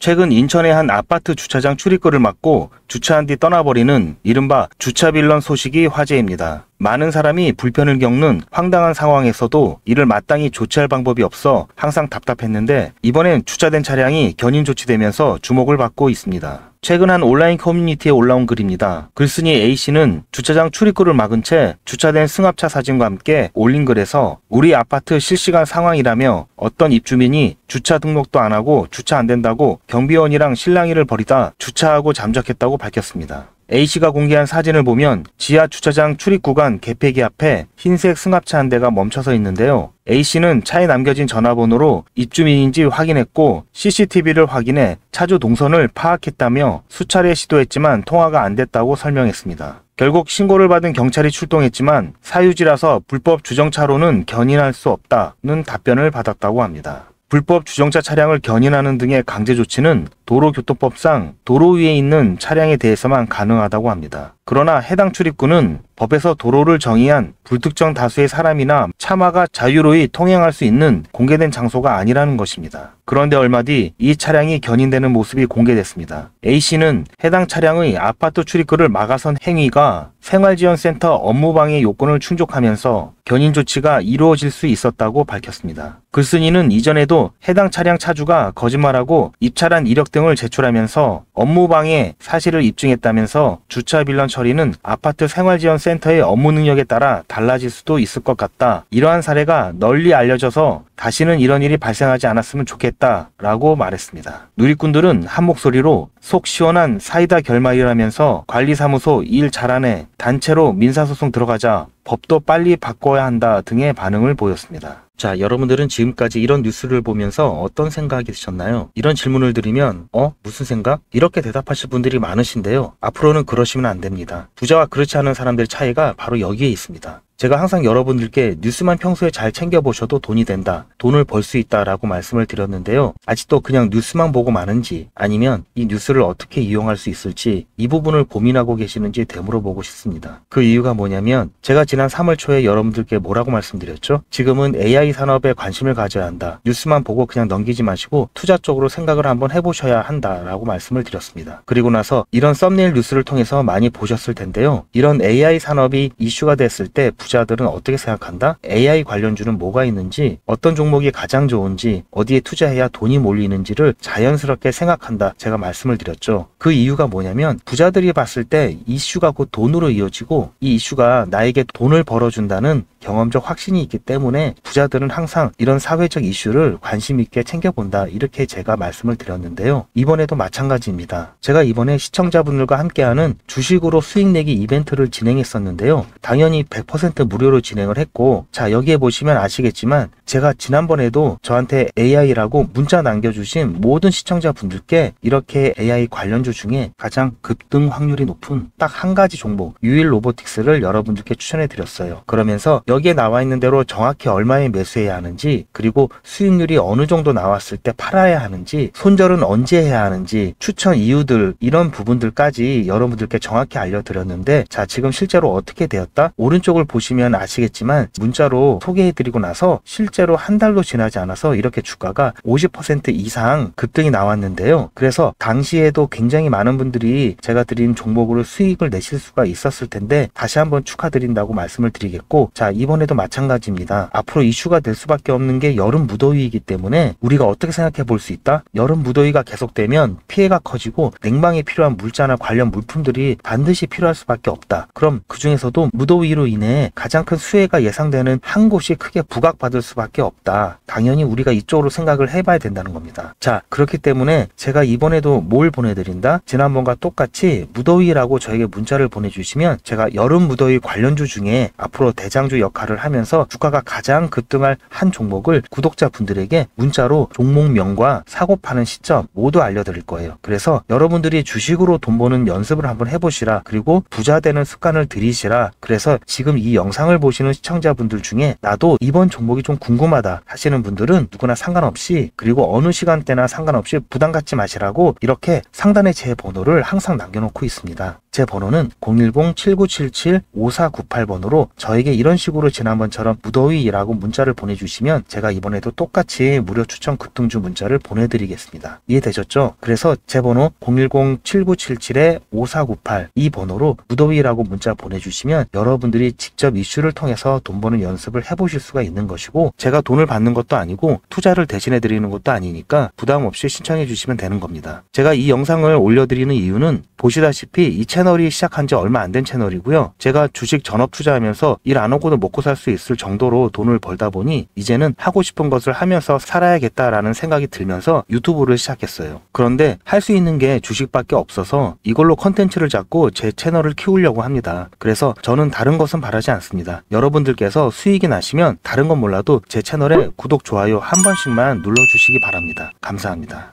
최근 인천의 한 아파트 주차장 출입구를 막고 주차한 뒤 떠나버리는 이른바 주차빌런 소식이 화제입니다. 많은 사람이 불편을 겪는 황당한 상황에서도 이를 마땅히 조치할 방법이 없어 항상 답답했는데 이번엔 주차된 차량이 견인 조치되면서 주목을 받고 있습니다. 최근 한 온라인 커뮤니티에 올라온 글입니다. 글쓴이 A씨는 주차장 출입구를 막은 채 주차된 승합차 사진과 함께 올린 글에서 우리 아파트 실시간 상황이라며 어떤 입주민이 주차 등록도 안 하고 주차 안 된다고 경비원이랑 실랑이를 벌이다 주차하고 잠적했다고 밝혔습니다. A씨가 공개한 사진을 보면 지하 주차장 출입 구간 개폐기 앞에 흰색 승합차 한 대가 멈춰서 있는데요. A씨는 차에 남겨진 전화번호로 입주민인지 확인했고 CCTV를 확인해 차주 동선을 파악했다며 수차례 시도했지만 통화가 안 됐다고 설명했습니다. 결국 신고를 받은 경찰이 출동했지만 사유지라서 불법 주정차로는 견인할 수 없다는 답변을 받았다고 합니다. 불법 주정차 차량을 견인하는 등의 강제 조치는 도로교통법상 도로 위에 있는 차량에 대해서만 가능하다고 합니다. 그러나 해당 출입구는 법에서 도로를 정의한 불특정 다수의 사람이나 차마가 자유로이 통행할 수 있는 공개된 장소가 아니라는 것입니다. 그런데 얼마 뒤 이 차량이 견인되는 모습이 공개됐습니다. A씨는 해당 차량의 아파트 출입구를 막아선 행위가 생활지원센터 업무방해 요건을 충족하면서 견인 조치가 이루어질 수 있었다고 밝혔습니다. 글쓴이는 이전에도 해당 차량 차주가 거짓말하고 입찰한 이력 등 등을 제출하면서 업무방해 사실을 입증했다면서 주차 빌런 처리는 아파트 생활지원센터의 업무 능력에 따라 달라질 수도 있을 것 같다. 이러한 사례가 널리 알려져서 다시는 이런 일이 발생하지 않았으면 좋겠다라고 말했습니다. 누리꾼들은 한 목소리로 속 시원한 사이다 결말이라면서 관리사무소 일 잘하네 단체로 민사소송 들어가자 법도 빨리 바꿔야 한다 등의 반응을 보였습니다. 자, 여러분들은 지금까지 이런 뉴스를 보면서 어떤 생각이 드셨나요? 이런 질문을 드리면 어? 무슨 생각? 이렇게 대답하실 분들이 많으신데요. 앞으로는 그러시면 안 됩니다. 부자와 그렇지 않은 사람들의 차이가 바로 여기에 있습니다. 제가 항상 여러분들께 뉴스만 평소에 잘 챙겨보셔도 돈이 된다, 돈을 벌 수 있다 라고 말씀을 드렸는데요. 아직도 그냥 뉴스만 보고 마는지 아니면 이 뉴스를 어떻게 이용할 수 있을지 이 부분을 고민하고 계시는지 되물어보고 싶습니다. 그 이유가 뭐냐면 제가 지난 3월 초에 여러분들께 뭐라고 말씀드렸죠? 지금은 AI 산업에 관심을 가져야 한다. 뉴스만 보고 그냥 넘기지 마시고 투자 쪽으로 생각을 한번 해보셔야 한다 라고 말씀을 드렸습니다. 그리고 나서 이런 썸네일 뉴스를 통해서 많이 보셨을 텐데요. 이런 AI 산업이 이슈가 됐을 때 투자들은 어떻게 생각한다? AI 관련주는 뭐가 있는지, 어떤 종목이 가장 좋은지, 어디에 투자해야 돈이 몰리는지를 자연스럽게 생각한다. 제가 말씀을 드렸죠. 그 이유가 뭐냐면 부자들이 봤을 때 이슈가 곧 돈으로 이어지고 이 이슈가 나에게 돈을 벌어준다는 경험적 확신이 있기 때문에 부자들은 항상 이런 사회적 이슈를 관심 있게 챙겨본다 이렇게 제가 말씀을 드렸는데요. 이번에도 마찬가지입니다. 제가 이번에 시청자분들과 함께하는 주식으로 수익 내기 이벤트를 진행했었는데요. 당연히 100% 무료로 진행을 했고 자 여기에 보시면 아시겠지만 제가 지난번에도 저한테 AI라고 문자 남겨주신 모든 시청자분들께 이렇게 AI 관련주 중에 가장 급등 확률이 높은 딱 한 가지 종목 유일 로보틱스를 여러분들께 추천해 드렸어요. 그러면서 여기에 나와 있는 대로 정확히 얼마에 매수해야 하는지 그리고 수익률이 어느 정도 나왔을 때 팔아야 하는지 손절은 언제 해야 하는지 추천 이유들 이런 부분들까지 여러분들께 정확히 알려드렸는데 자 지금 실제로 어떻게 되었다 오른쪽을 보시면 아시겠지만 문자로 소개해드리고 나서 실제로 한 달도 지나지 않아서 이렇게 주가가 50% 이상 급등이 나왔는데요 그래서 당시에도 굉장히 많은 분들이 제가 드린 종목으로 수익을 내실 수가 있었을 텐데 다시 한번 축하드린다고 말씀을 드리겠고 자 이번에도 마찬가지입니다. 앞으로 이슈가 될 수밖에 없는 게 여름 무더위이기 때문에 우리가 어떻게 생각해 볼 수 있다? 여름 무더위가 계속되면 피해가 커지고 냉방에 필요한 물자나 관련 물품들이 반드시 필요할 수밖에 없다. 그럼 그 중에서도 무더위로 인해 가장 큰 수혜가 예상되는 한 곳이 크게 부각받을 수밖에 없다. 당연히 우리가 이쪽으로 생각을 해봐야 된다는 겁니다. 자, 그렇기 때문에 제가 이번에도 뭘 보내드린다? 지난번과 똑같이 무더위라고 저에게 문자를 보내주시면 제가 여름 무더위 관련주 중에 앞으로 대장주 역 역할을 하면서 주가가 가장 급등할 한 종목을 구독자분들에게 문자로 종목명과 사고 파는 시점 모두 알려드릴 거예요. 그래서 여러분들이 주식으로 돈 버는 연습을 한번 해보시라 그리고 부자 되는 습관을 들이시라 그래서 지금 이 영상을 보시는 시청자분들 중에 나도 이번 종목이 좀 궁금하다 하시는 분들은 누구나 상관없이 그리고 어느 시간대나 상관없이 부담 갖지 마시라고 이렇게 상단에 제 번호를 항상 남겨놓고 있습니다. 제 번호는 010-7977-5498번으로 저에게 이런 식으로 지난번처럼 무더위라고 문자를 보내주시면 제가 이번에도 똑같이 무료 추천 급등주 문자를 보내드리겠습니다. 이해되셨죠? 그래서 제 번호 010-7977-5498 이 번호로 무더위라고 문자 보내주시면 여러분들이 직접 이슈를 통해서 돈 버는 연습을 해보실 수가 있는 것이고 제가 돈을 받는 것도 아니고 투자를 대신해드리는 것도 아니니까 부담 없이 신청해 주시면 되는 겁니다. 제가 이 영상을 올려드리는 이유는 보시다시피 이채 채널이 시작한 지 얼마 안 된 채널이고요. 제가 주식 전업 투자하면서 일 안 하고도 먹고 살 수 있을 정도로 돈을 벌다 보니 이제는 하고 싶은 것을 하면서 살아야겠다라는 생각이 들면서 유튜브를 시작했어요. 그런데 할 수 있는 게 주식밖에 없어서 이걸로 컨텐츠를 잡고 제 채널을 키우려고 합니다. 그래서 저는 다른 것은 바라지 않습니다. 여러분들께서 수익이 나시면 다른 건 몰라도 제 채널에 구독, 좋아요 한 번씩만 눌러주시기 바랍니다. 감사합니다.